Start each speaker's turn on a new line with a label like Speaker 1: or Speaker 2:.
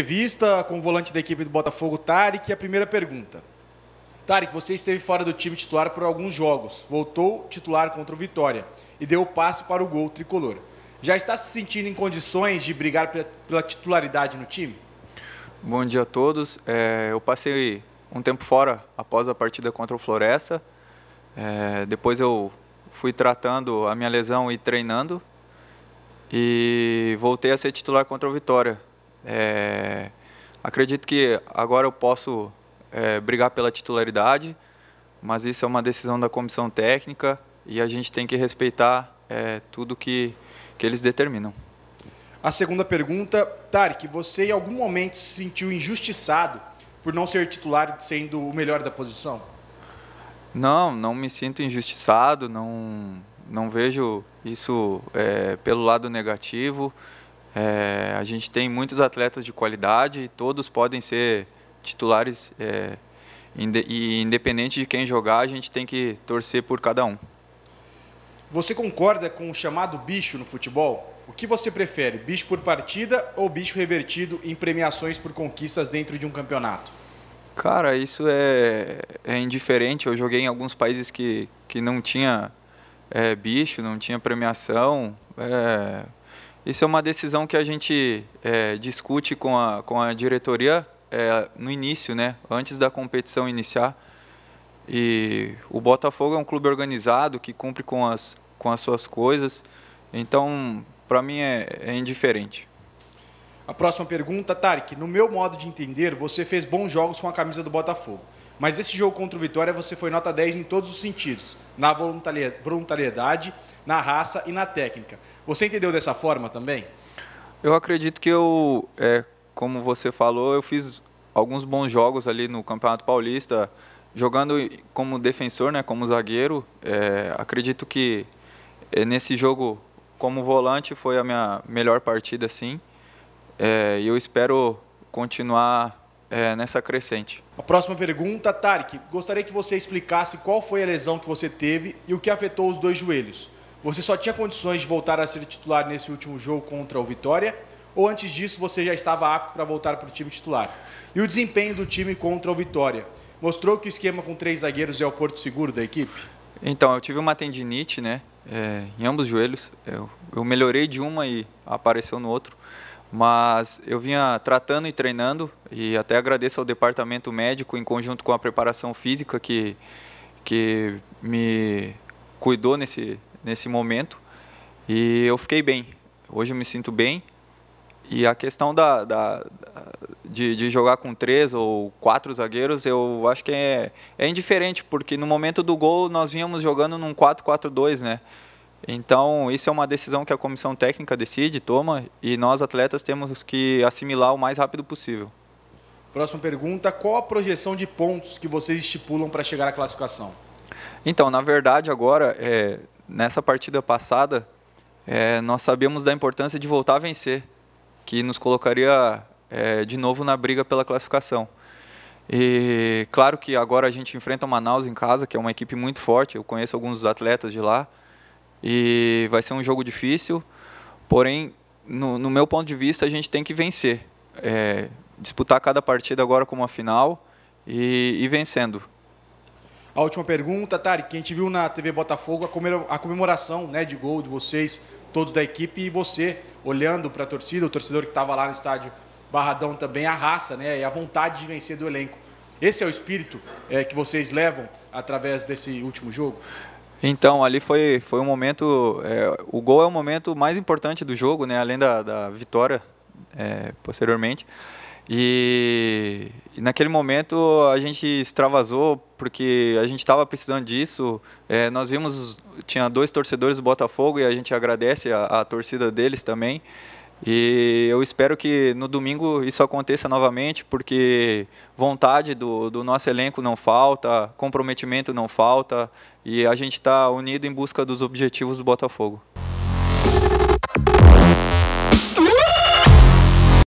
Speaker 1: entrevista com o volante da equipe do Botafogo, Tarek, a primeira pergunta. Tarek, você esteve fora do time titular por alguns jogos, voltou titular contra o Vitória e deu o passe para o gol tricolor. Já está se sentindo em condições de brigar pela titularidade no time?
Speaker 2: Bom dia a todos. É, eu passei um tempo fora após a partida contra o Floresta. É, depois eu fui tratando a minha lesão e treinando. E voltei a ser titular contra o Vitória. É, acredito que agora eu posso é, brigar pela titularidade, mas isso é uma decisão da comissão técnica e a gente tem que respeitar é, tudo que, que eles determinam.
Speaker 1: A segunda pergunta, Tarek, você em algum momento se sentiu injustiçado por não ser titular sendo o melhor da posição?
Speaker 2: Não, não me sinto injustiçado, não, não vejo isso é, pelo lado negativo. É, a gente tem muitos atletas de qualidade e todos podem ser titulares é, e independente de quem jogar, a gente tem que torcer por cada um.
Speaker 1: Você concorda com o chamado bicho no futebol? O que você prefere, bicho por partida ou bicho revertido em premiações por conquistas dentro de um campeonato?
Speaker 2: Cara, isso é, é indiferente. Eu joguei em alguns países que, que não tinha é, bicho, não tinha premiação. É, isso é uma decisão que a gente é, discute com a, com a diretoria é, no início, né? antes da competição iniciar. E o Botafogo é um clube organizado que cumpre com as, com as suas coisas. Então, para mim, é, é indiferente.
Speaker 1: A próxima pergunta, Tarek, no meu modo de entender, você fez bons jogos com a camisa do Botafogo. Mas esse jogo contra o Vitória você foi nota 10 em todos os sentidos, na voluntariedade, na raça e na técnica. Você entendeu dessa forma também?
Speaker 2: Eu acredito que eu, é, como você falou, eu fiz alguns bons jogos ali no Campeonato Paulista, jogando como defensor, né, como zagueiro. É, acredito que é, nesse jogo, como volante, foi a minha melhor partida, sim é, eu espero continuar é, nessa crescente. A próxima pergunta, Tarek. Gostaria que você explicasse
Speaker 1: qual foi a lesão que você teve e o que afetou os dois joelhos. Você só tinha condições de voltar a ser titular nesse último jogo contra o Vitória? Ou antes disso você já estava apto para voltar para o time titular? E o desempenho do time contra o Vitória? Mostrou que o esquema com três zagueiros é o
Speaker 2: porto seguro da equipe? Então, eu tive uma tendinite né, é, em ambos os joelhos. Eu, eu melhorei de uma e apareceu no outro mas eu vinha tratando e treinando e até agradeço ao departamento médico em conjunto com a preparação física que que me cuidou nesse nesse momento e eu fiquei bem. Hoje eu me sinto bem e a questão da, da de, de, jogar com três ou quatro zagueiros, eu acho que é, é indiferente, porque no momento do gol nós vínhamos jogando num 4-4-2, né? Então, isso é uma decisão que a comissão técnica decide, toma, e nós atletas temos que assimilar o mais rápido possível.
Speaker 1: Próxima pergunta: qual a projeção de pontos que vocês estipulam para chegar à
Speaker 2: classificação? Então, na verdade, agora, é, nessa partida passada, é, nós sabíamos da importância de voltar a vencer, que nos colocaria é, de novo na briga pela classificação. E claro que agora a gente enfrenta o Manaus em casa, que é uma equipe muito forte, eu conheço alguns dos atletas de lá. E vai ser um jogo difícil, porém, no, no meu ponto de vista, a gente tem que vencer. É, disputar cada partida agora como a final e, e vencendo. A última
Speaker 1: pergunta, Tari, que a gente viu na TV Botafogo a comemoração né, de gol de vocês, todos da equipe, e você olhando para a torcida, o torcedor que estava lá no estádio Barradão também, a raça né, e a vontade de vencer do elenco. Esse é o espírito é, que vocês levam através
Speaker 2: desse último jogo? Então, ali foi, foi um momento. É, o gol é o momento mais importante do jogo, né? além da, da vitória é, posteriormente. E, e, naquele momento a gente extravasou porque a gente estava precisando disso. É, nós vimos, tinha dois torcedores do Botafogo e a gente agradece a, a torcida deles também. E eu espero que no domingo isso aconteça novamente, porque vontade do, do nosso elenco não falta, comprometimento não falta, e a gente está unido em busca dos objetivos do Botafogo.